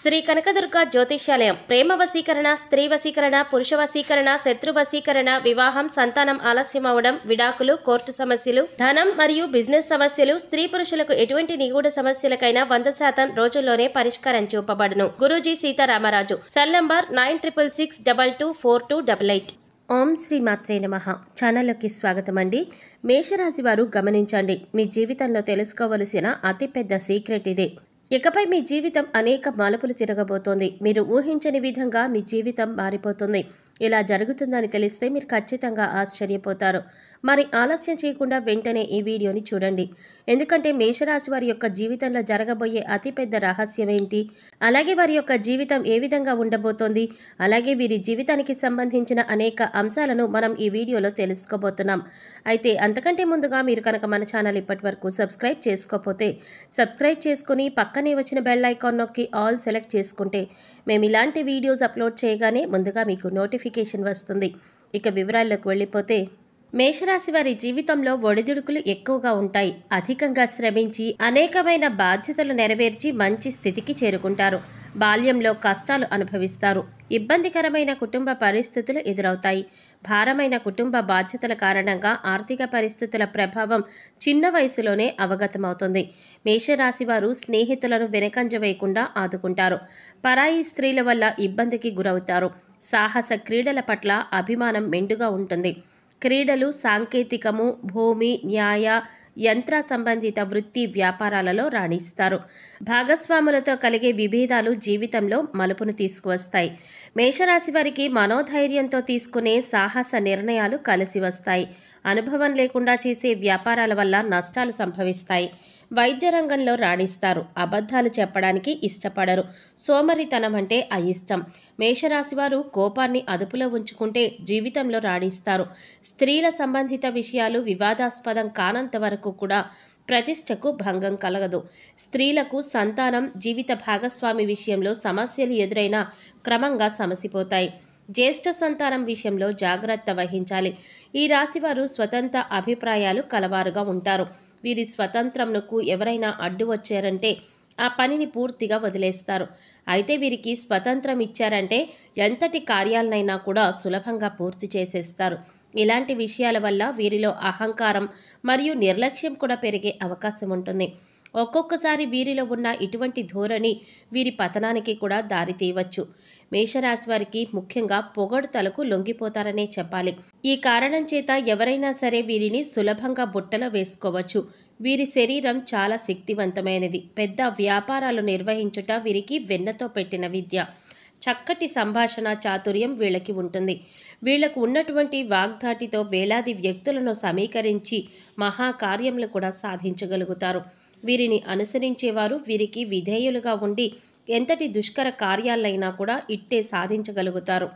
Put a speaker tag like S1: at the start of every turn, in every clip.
S1: శ్రీ కనకదుర్గ జ్యోతిష్యాలయం ప్రేమ వశీకరణ స్త్రీ వశీకరణ పురుష వశీకరణ శత్రు వశీకరణ వివాహం సంతానం ఆలస్యం అవడం విడాకులు కోర్టు సమస్యలు ధనం మరియు బిజినెస్ సమస్యలు స్త్రీ పురుషులకు ఎటువంటి నిగూఢ సమస్యలకైనా వంద శాతం రోజుల్లోనే పరిష్కారం చూపబడును Guruji Sitaramaraju cell number nine triple six double two four two double eight ఓం శ్రీ మాత్రే నమ ఛానల్లోకి స్వాగతం అండి మేషరాశి వారు గమనించండి మీ జీవితంలో తెలుసుకోవలసిన అతిపెద్ద సీక్రెట్ ఇదే ఇకపై మీ జీవితం అనేక మలుపులు తిరగబోతోంది మీరు ఊహించని విధంగా మీ జీవితం మారిపోతుంది ఇలా జరుగుతుందని తెలిస్తే మీరు ఖచ్చితంగా ఆశ్చర్యపోతారు మరి ఆలస్యం చేయకుండా వెంటనే ఈ వీడియోని చూడండి ఎందుకంటే మేషరాశి వారి యొక్క జీవితంలో జరగబోయే అతిపెద్ద రహస్యం ఏంటి అలాగే వారి యొక్క జీవితం ఏ విధంగా ఉండబోతోంది అలాగే వీరి జీవితానికి సంబంధించిన అనేక అంశాలను మనం ఈ వీడియోలో తెలుసుకోబోతున్నాం అయితే అంతకంటే ముందుగా మీరు కనుక మన ఛానల్ ఇప్పటి వరకు సబ్స్క్రైబ్ చేసుకోకపోతే సబ్స్క్రైబ్ చేసుకుని పక్కనే వచ్చిన బెల్లైకాన్ నొక్కి ఆల్ సెలెక్ట్ చేసుకుంటే మేము ఇలాంటి వీడియోస్ అప్లోడ్ చేయగానే ముందుగా మీకు నోటిఫికేషన్ నోటిఫికేషన్ వస్తుంది ఇక వివరాల్లోకి వెళ్ళిపోతే మేషరాశి వారి జీవితంలో ఒడిదుడుకులు ఎక్కువగా ఉంటాయి అధికంగా శ్రమించి అనేకమైన బాధ్యతలు నెరవేర్చి మంచి స్థితికి చేరుకుంటారు బాల్యంలో కష్టాలు అనుభవిస్తారు ఇబ్బందికరమైన కుటుంబ పరిస్థితులు ఎదురవుతాయి భారమైన కుటుంబ బాధ్యతల కారణంగా ఆర్థిక పరిస్థితుల ప్రభావం చిన్న వయసులోనే అవగతమవుతుంది మేషరాశి వారు స్నేహితులను వెనకంజ వేయకుండా ఆదుకుంటారు పరాయి స్త్రీల వల్ల ఇబ్బందికి గురవుతారు సాహస క్రీడల పట్ల అభిమానం మెండుగా ఉంటుంది క్రీడలు సాంకేతికము భూమి న్యాయ యంత్ర సంబంధిత వృత్తి వ్యాపారాలలో రాణిస్తారు భాగస్వాములతో కలిగే విభేదాలు జీవితంలో మలుపును తీసుకువస్తాయి మేషరాశి వారికి మనోధైర్యంతో తీసుకునే సాహస నిర్ణయాలు కలిసి వస్తాయి అనుభవం లేకుండా చేసే వ్యాపారాల వల్ల నష్టాలు సంభవిస్తాయి వైద్య రంగంలో రాణిస్తారు అబద్ధాలు చెప్పడానికి ఇష్టపడరు సోమరితనం అంటే అయిష్టం మేషరాశివారు కోపాన్ని అదుపులో ఉంచుకుంటే జీవితంలో రాణిస్తారు స్త్రీల సంబంధిత విషయాలు వివాదాస్పదం కానంత వరకు కూడా ప్రతిష్టకు భంగం కలగదు స్త్రీలకు సంతానం జీవిత భాగస్వామి విషయంలో సమస్యలు ఎదురైనా క్రమంగా సమసిపోతాయి జ్యేష్ఠ సంతానం విషయంలో జాగ్రత్త వహించాలి ఈ రాశివారు స్వతంత్ర అభిప్రాయాలు కలవారుగా ఉంటారు వీరి స్వతంత్రంకు ఎవరైనా అడ్డు వచ్చారంటే ఆ పనిని పూర్తిగా వదిలేస్తారు అయితే వీరికి స్వతంత్రం ఇచ్చారంటే ఎంతటి కార్యాలనైనా కూడా సులభంగా పూర్తి చేసేస్తారు ఇలాంటి విషయాల వల్ల వీరిలో అహంకారం మరియు నిర్లక్ష్యం కూడా పెరిగే అవకాశం ఉంటుంది ఒక్కొక్కసారి వీరిలో ఉన్న ఇటువంటి ధోరణి వీరి పతనానికి కూడా దారితీయవచ్చు మేషరాశి వారికి ముఖ్యంగా పొగడుతలకు లొంగిపోతారనే చెప్పాలి ఈ కారణం చేత ఎవరైనా సరే వీరిని సులభంగా బుట్టలో వేసుకోవచ్చు వీరి శరీరం చాలా శక్తివంతమైనది పెద్ద వ్యాపారాలు నిర్వహించుట వీరికి వెన్నతో పెట్టిన విద్య చక్కటి సంభాషణ చాతుర్యం వీళ్ళకి ఉంటుంది వీళ్లకు ఉన్నటువంటి వాగ్ధాటితో వేలాది వ్యక్తులను సమీకరించి మహాకార్యములు కూడా సాధించగలుగుతారు వీరిని అనుసరించేవారు వీరికి విధేయులుగా ఉండి ఎంతటి దుష్కర కార్యాలైనా కూడా ఇట్టే సాధించగలుగుతారు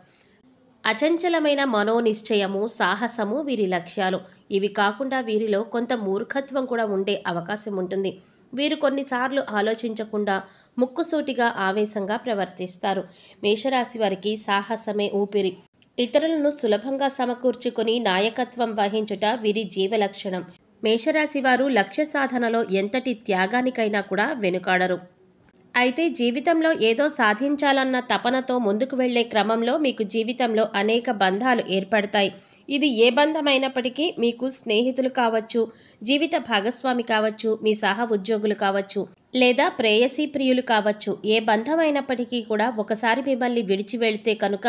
S1: అచంచలమైన మనోనిశ్చయము సాహసము వీరి లక్ష్యాలు ఇవి కాకుండా వీరిలో కొంత మూర్ఖత్వం కూడా ఉండే అవకాశం ఉంటుంది వీరు కొన్నిసార్లు ఆలోచించకుండా ముక్కుసూటిగా ఆవేశంగా ప్రవర్తిస్తారు మేషరాశి వారికి సాహసమే ఊపిరి ఇతరులను సులభంగా సమకూర్చుకొని నాయకత్వం వహించుట వీరి జీవ లక్షణం మేషరాశి వారు లక్ష్య సాధనలో ఎంతటి త్యాగానికైనా కూడా వెనుకాడరు అయితే జీవితంలో ఏదో సాధించాలన్న తపనతో ముందుకు వెళ్లే క్రమంలో మీకు జీవితంలో అనేక బంధాలు ఏర్పడతాయి ఇది ఏ బంధమైనప్పటికీ మీకు స్నేహితులు కావచ్చు జీవిత భాగస్వామి కావచ్చు మీ సహ ఉద్యోగులు కావచ్చు లేదా ప్రేయసీ ప్రియులు కావచ్చు ఏ బంధమైనప్పటికీ కూడా ఒకసారి మిమ్మల్ని విడిచి వెళితే కనుక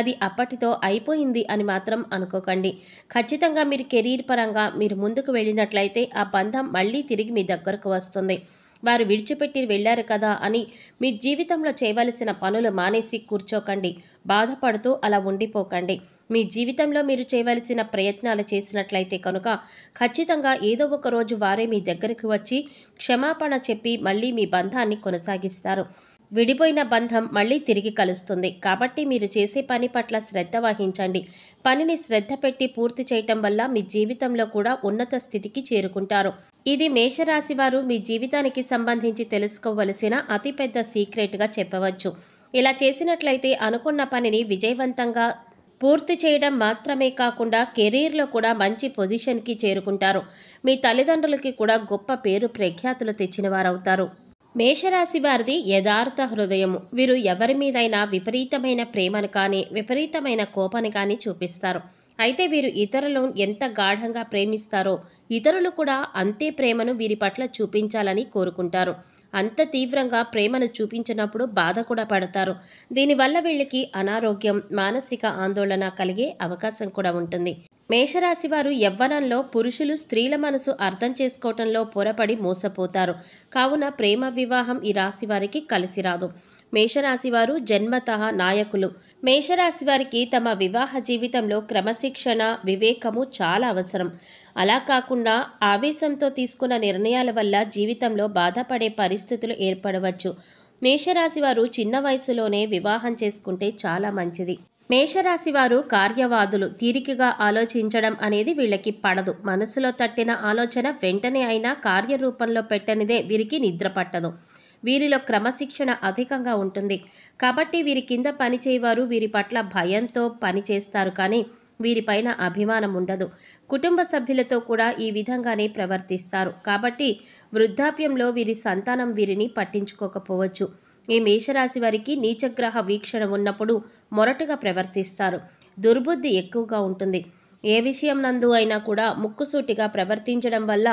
S1: అది అప్పటితో అయిపోయింది అని మాత్రం అనుకోకండి ఖచ్చితంగా మీరు కెరీర్ పరంగా మీరు ముందుకు వెళ్ళినట్లయితే ఆ బంధం మళ్ళీ తిరిగి మీ దగ్గరకు వస్తుంది వారు విడిచిపెట్టి వెళ్ళారు కదా అని మీ జీవితంలో చేయవలసిన పనులు మానేసి కూర్చోకండి బాధపడుతూ అలా ఉండిపోకండి మీ జీవితంలో మీరు చేయవలసిన ప్రయత్నాలు చేసినట్లయితే కనుక ఖచ్చితంగా ఏదో ఒక రోజు వారే మీ దగ్గరికి వచ్చి క్షమాపణ చెప్పి మళ్ళీ మీ బంధాన్ని కొనసాగిస్తారు విడిపోయిన బంధం మళ్ళీ తిరిగి కలుస్తుంది కాబట్టి మీరు చేసే పని పట్ల శ్రద్ధ వహించండి పనిని శ్రద్ధ పెట్టి పూర్తి చేయటం వల్ల మీ జీవితంలో కూడా ఉన్నత స్థితికి చేరుకుంటారు ఇది మేషరాశి వారు మీ జీవితానికి సంబంధించి తెలుసుకోవలసిన అతిపెద్ద సీక్రెట్గా చెప్పవచ్చు ఇలా చేసినట్లయితే అనుకున్న పనిని విజయవంతంగా పూర్తి చేయడం మాత్రమే కాకుండా కెరీర్లో కూడా మంచి పొజిషన్కి చేరుకుంటారు మీ తల్లిదండ్రులకి కూడా గొప్ప పేరు ప్రఖ్యాతులు తెచ్చిన వారవుతారు మేషరాశి వారిది యథార్థ హృదయము వీరు ఎవరి మీదైనా విపరీతమైన ప్రేమను కానీ విపరీతమైన కోపను కానీ చూపిస్తారు అయితే వీరు ఇతరులను ఎంత గాఢంగా ప్రేమిస్తారో ఇతరులు కూడా అంతే ప్రేమను వీరి పట్ల చూపించాలని కోరుకుంటారు అంత తీవ్రంగా ప్రేమను చూపించినప్పుడు బాధ కూడా పడతారు దీనివల్ల వీళ్ళకి అనారోగ్యం మానసిక ఆందోళన కలిగే అవకాశం కూడా ఉంటుంది మేషరాశి వారు యవ్వనంలో పురుషులు స్త్రీల మనసు అర్థం చేసుకోవటంలో పొరపడి మోసపోతారు కావున ప్రేమ వివాహం ఈ రాశి వారికి కలిసి రాదు మేషరాశి వారు జన్మత నాయకులు మేషరాశి వారికి తమ వివాహ జీవితంలో క్రమశిక్షణ వివేకము చాలా అవసరం అలా కాకుండా ఆవేశంతో తీసుకున్న నిర్ణయాల వల్ల జీవితంలో బాధపడే పరిస్థితులు ఏర్పడవచ్చు మేషరాశి వారు చిన్న వయసులోనే వివాహం చేసుకుంటే చాలా మంచిది మేషరాశి వారు కార్యవాదులు తీరికగా ఆలోచించడం అనేది వీళ్ళకి పడదు మనసులో తట్టిన ఆలోచన వెంటనే అయినా కార్యరూపంలో పెట్టనిదే వీరికి నిద్ర పట్టదు వీరిలో క్రమశిక్షణ అధికంగా ఉంటుంది కాబట్టి వీరి కింద పనిచేయవారు వీరి పట్ల భయంతో పనిచేస్తారు కానీ వీరిపైన అభిమానం ఉండదు కుటుంబ సభ్యులతో కూడా ఈ విధంగానే ప్రవర్తిస్తారు కాబట్టి వృద్ధాప్యంలో వీరి సంతానం వీరిని పట్టించుకోకపోవచ్చు ఈ మేషరాశి వారికి నీచగ్రహ వీక్షణ ఉన్నప్పుడు మొరటుగా ప్రవర్తిస్తారు దుర్బుద్ధి ఎక్కువగా ఉంటుంది ఏ విషయం నందు అయినా కూడా ముక్కుసూటిగా ప్రవర్తించడం వల్ల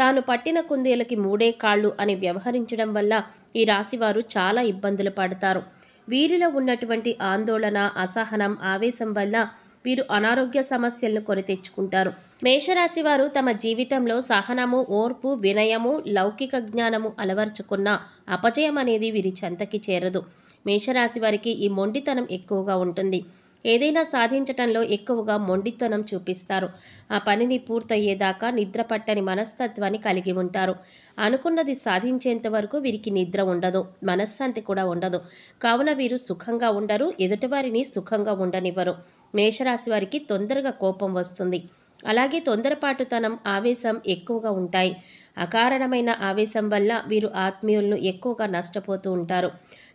S1: తాను పట్టిన కుందేలకి మూడే కాళ్ళు అని వ్యవహరించడం వల్ల ఈ రాశివారు చాలా ఇబ్బందులు పడతారు వీరిలో ఉన్నటువంటి ఆందోళన అసహనం ఆవేశం వల్ల వీరు అనారోగ్య సమస్యలను కొని తెచ్చుకుంటారు మేషరాశి వారు తమ జీవితంలో సహనము ఓర్పు వినయము లౌకిక జ్ఞానము అలవర్చుకున్న అపజయం అనేది వీరి చెంతకి చేరదు మేషరాశి వారికి ఈ మొండితనం ఎక్కువగా ఉంటుంది ఏదైనా సాధించటంలో ఎక్కువగా మొండితనం చూపిస్తారు ఆ పనిని పూర్తయ్యేదాకా నిద్ర పట్టని మనస్తత్వాన్ని కలిగి ఉంటారు అనుకున్నది సాధించేంత వరకు వీరికి నిద్ర ఉండదు మనశ్శాంతి కూడా ఉండదు కావున వీరు సుఖంగా ఉండరు ఎదుటివారిని సుఖంగా ఉండనివ్వరు మేషరాశి వారికి తొందరగా కోపం వస్తుంది అలాగే తొందరపాటుతనం ఆవేశం ఎక్కువగా ఉంటాయి అకారణమైన ఆవేశం వల్ల వీరు ఆత్మీయులను ఎక్కువగా నష్టపోతూ ఉంటారు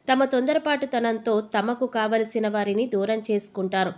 S1: తమ తొందరపాటుతనంతో తమకు కావలసిన వారిని దూరం చేసుకుంటారు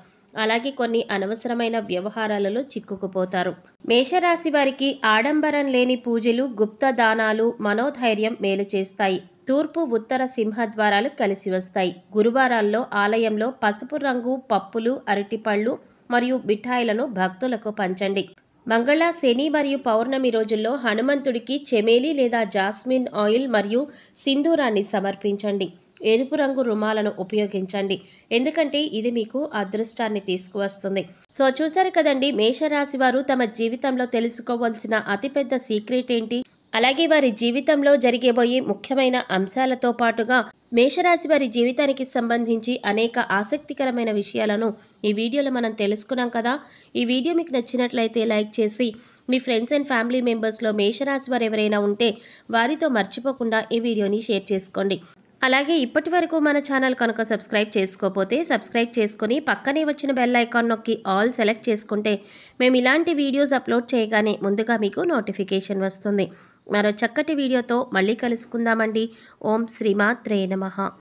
S1: అలాగే కొన్ని అనవసరమైన వ్యవహారాలలో చిక్కుకుపోతారు మేషరాశి వారికి ఆడంబరం లేని పూజలు గుప్త దానాలు మనోధైర్యం మేలు చేస్తాయి తూర్పు ఉత్తర సింహద్వారాలు కలిసి వస్తాయి గురువారాల్లో ఆలయంలో పసుపు రంగు పప్పులు అరటిపళ్ళు మరియు మిఠాయిలను భక్తులకు పంచండి మంగళ శని మరియు పౌర్ణమి రోజుల్లో హనుమంతుడికి చెమేలి లేదా జాస్మిన్ ఆయిల్ మరియు సింధూరాన్ని సమర్పించండి ఎరుపు రంగు రుమాలను ఉపయోగించండి ఎందుకంటే ఇది మీకు అదృష్టాన్ని తీసుకువస్తుంది సో చూసారు కదండి మేషరాశి వారు తమ జీవితంలో తెలుసుకోవాల్సిన అతిపెద్ద సీక్రెట్ ఏంటి అలాగే వారి జీవితంలో జరిగేబోయే ముఖ్యమైన అంశాలతో పాటుగా మేషరాశి వారి జీవితానికి సంబంధించి అనేక ఆసక్తికరమైన విషయాలను ఈ వీడియోలో మనం తెలుసుకున్నాం కదా ఈ వీడియో మీకు నచ్చినట్లయితే లైక్ చేసి మీ ఫ్రెండ్స్ అండ్ ఫ్యామిలీ మెంబర్స్లో మేషరాశి వారు ఎవరైనా ఉంటే వారితో మర్చిపోకుండా ఈ వీడియోని షేర్ చేసుకోండి అలాగే ఇప్పటి వరకు మన ఛానల్ కనుక సబ్స్క్రైబ్ చేసుకోకపోతే సబ్స్క్రైబ్ చేసుకుని పక్కనే వచ్చిన బెల్ ఐకాన్ నొక్కి ఆల్ సెలెక్ట్ చేసుకుంటే మేము ఇలాంటి వీడియోస్ అప్లోడ్ చేయగానే ముందుగా మీకు నోటిఫికేషన్ వస్తుంది మరో చక్కటి వీడియోతో మళ్ళీ కలుసుకుందామండి ఓం శ్రీమాత్రే నమ